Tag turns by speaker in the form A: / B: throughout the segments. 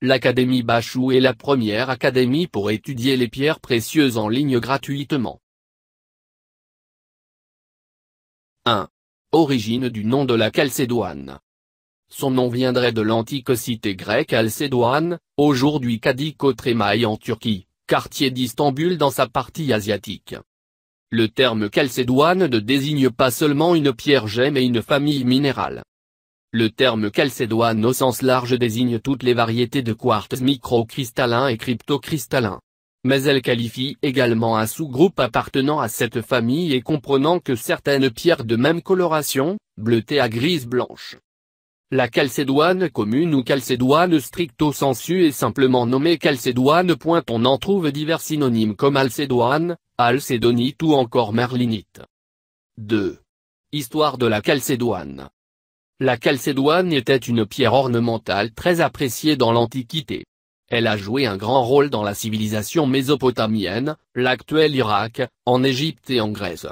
A: L'Académie Bachou est la première académie pour étudier les pierres précieuses en ligne gratuitement. 1. Origine du nom de la Calcédoine. Son nom viendrait de l'antique cité grecque Alcédoine, aujourd'hui Kadikotrémaï en Turquie, quartier d'Istanbul dans sa partie asiatique. Le terme calcédoine ne désigne pas seulement une pierre gemme et une famille minérale. Le terme Calcédoine au sens large désigne toutes les variétés de quartz microcristallin et cryptocristallin. Mais elle qualifie également un sous-groupe appartenant à cette famille et comprenant que certaines pierres de même coloration, bleutées à grise-blanche. La calcédoine commune ou calcédoine stricto sensu est simplement nommée calcédoine. On en trouve divers synonymes comme alcédoine, alcédonite ou encore merlinite. 2. Histoire de la calcédoine la calcédoine était une pierre ornementale très appréciée dans l'Antiquité. Elle a joué un grand rôle dans la civilisation mésopotamienne, l'actuel Irak, en Égypte et en Grèce.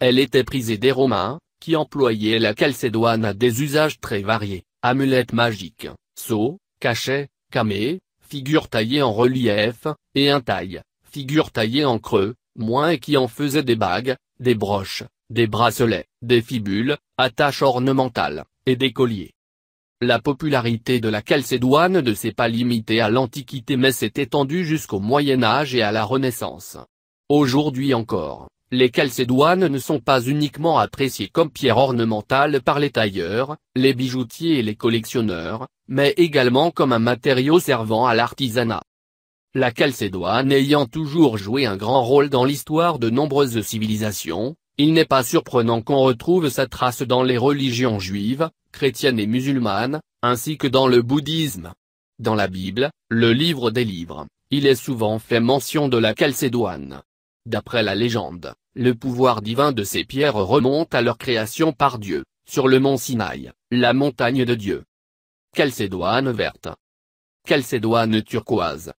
A: Elle était prisée des Romains, qui employaient la calcédoine à des usages très variés, amulettes magiques, sceaux, cachets, camées, figures taillées en relief, et un taille, figures taillées en creux, moins et qui en faisaient des bagues, des broches, des bracelets, des fibules, attaches ornementales et colliers. La popularité de la calcédoine ne s'est pas limitée à l'Antiquité mais s'est étendue jusqu'au Moyen Âge et à la Renaissance. Aujourd'hui encore, les calcédoines ne sont pas uniquement appréciées comme pierre ornementale par les tailleurs, les bijoutiers et les collectionneurs, mais également comme un matériau servant à l'artisanat. La calcédoine ayant toujours joué un grand rôle dans l'histoire de nombreuses civilisations, il n'est pas surprenant qu'on retrouve sa trace dans les religions juives, chrétiennes et musulmanes, ainsi que dans le bouddhisme. Dans la Bible, le livre des livres, il est souvent fait mention de la Calcédoine. D'après la légende, le pouvoir divin de ces pierres remonte à leur création par Dieu, sur le mont Sinaï, la montagne de Dieu. Calcédoine verte. Calcédoine turquoise.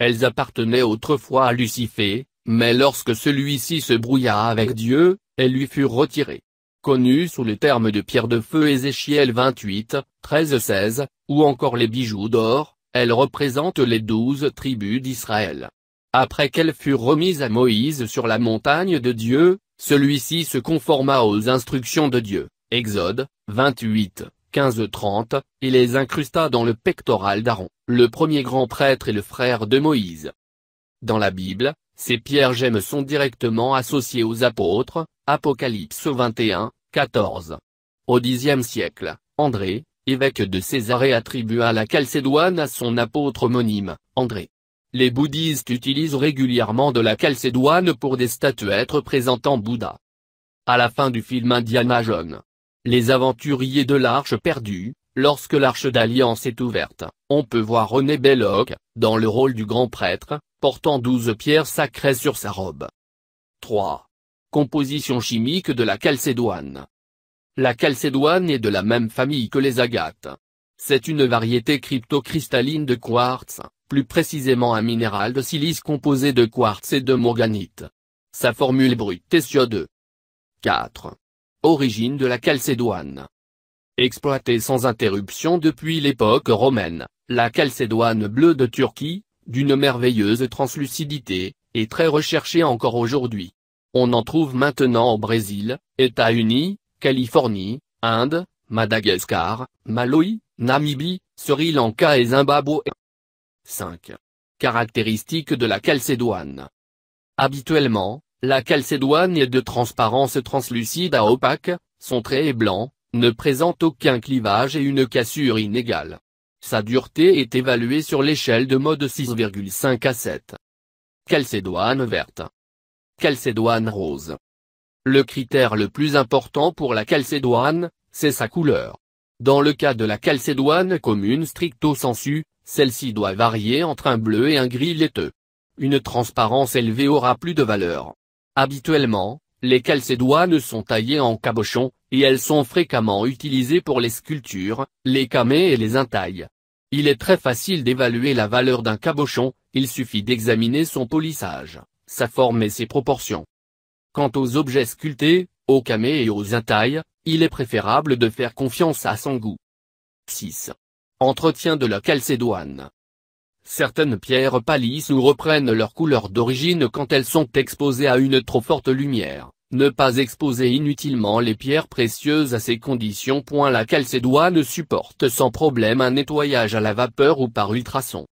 A: Elles appartenaient autrefois à Lucifer mais lorsque celui-ci se brouilla avec Dieu, elles lui furent retirées. Connues sous le terme de pierre de feu Ézéchiel 28, 13-16, ou encore les bijoux d'or, elles représentent les douze tribus d'Israël. Après qu'elles furent remises à Moïse sur la montagne de Dieu, celui-ci se conforma aux instructions de Dieu, Exode, 28, 15-30, et les incrusta dans le pectoral d'Aaron, le premier grand prêtre et le frère de Moïse. Dans la Bible, ces pierres gemmes sont directement associées aux apôtres, Apocalypse 21, 14. Au Xe siècle, André, évêque de Césarée attribue la Calcédoine à son apôtre homonyme, André. Les bouddhistes utilisent régulièrement de la Calcédoine pour des statuettes représentant Bouddha. À la fin du film Indiana Jones. Les aventuriers de l'Arche perdue, lorsque l'Arche d'Alliance est ouverte, on peut voir René Belloc, dans le rôle du grand prêtre, portant douze pierres sacrées sur sa robe. 3. Composition chimique de la calcédoine. La calcédoine est de la même famille que les agates. C'est une variété cryptocristalline de quartz, plus précisément un minéral de silice composé de quartz et de morganite. Sa formule brute est SiO2. 4. Origine de la calcédoine. Exploitée sans interruption depuis l'époque romaine, la calcédoine bleue de Turquie, d'une merveilleuse translucidité, et très recherchée encore aujourd'hui. On en trouve maintenant au Brésil, États-Unis, Californie, Inde, Madagascar, Malawi, Namibie, Sri Lanka et Zimbabwe. 5. Caractéristiques de la calcédoine. Habituellement, la calcédoine est de transparence translucide à opaque, son trait est blanc, ne présente aucun clivage et une cassure inégale. Sa dureté est évaluée sur l'échelle de mode 6,5 à 7. Calcédoine verte. Calcédoine rose. Le critère le plus important pour la calcédoine, c'est sa couleur. Dans le cas de la calcédoine commune stricto sensu, celle-ci doit varier entre un bleu et un gris laiteux. Une transparence élevée aura plus de valeur. Habituellement, les calcédoines sont taillées en cabochon, et elles sont fréquemment utilisées pour les sculptures, les camées et les intailles. Il est très facile d'évaluer la valeur d'un cabochon, il suffit d'examiner son polissage, sa forme et ses proportions. Quant aux objets sculptés, aux camées et aux intailles, il est préférable de faire confiance à son goût. 6. Entretien de la calcédoine. Certaines pierres pâlissent ou reprennent leur couleur d'origine quand elles sont exposées à une trop forte lumière, ne pas exposer inutilement les pierres précieuses à ces conditions. point La ne supporte sans problème un nettoyage à la vapeur ou par ultrasons.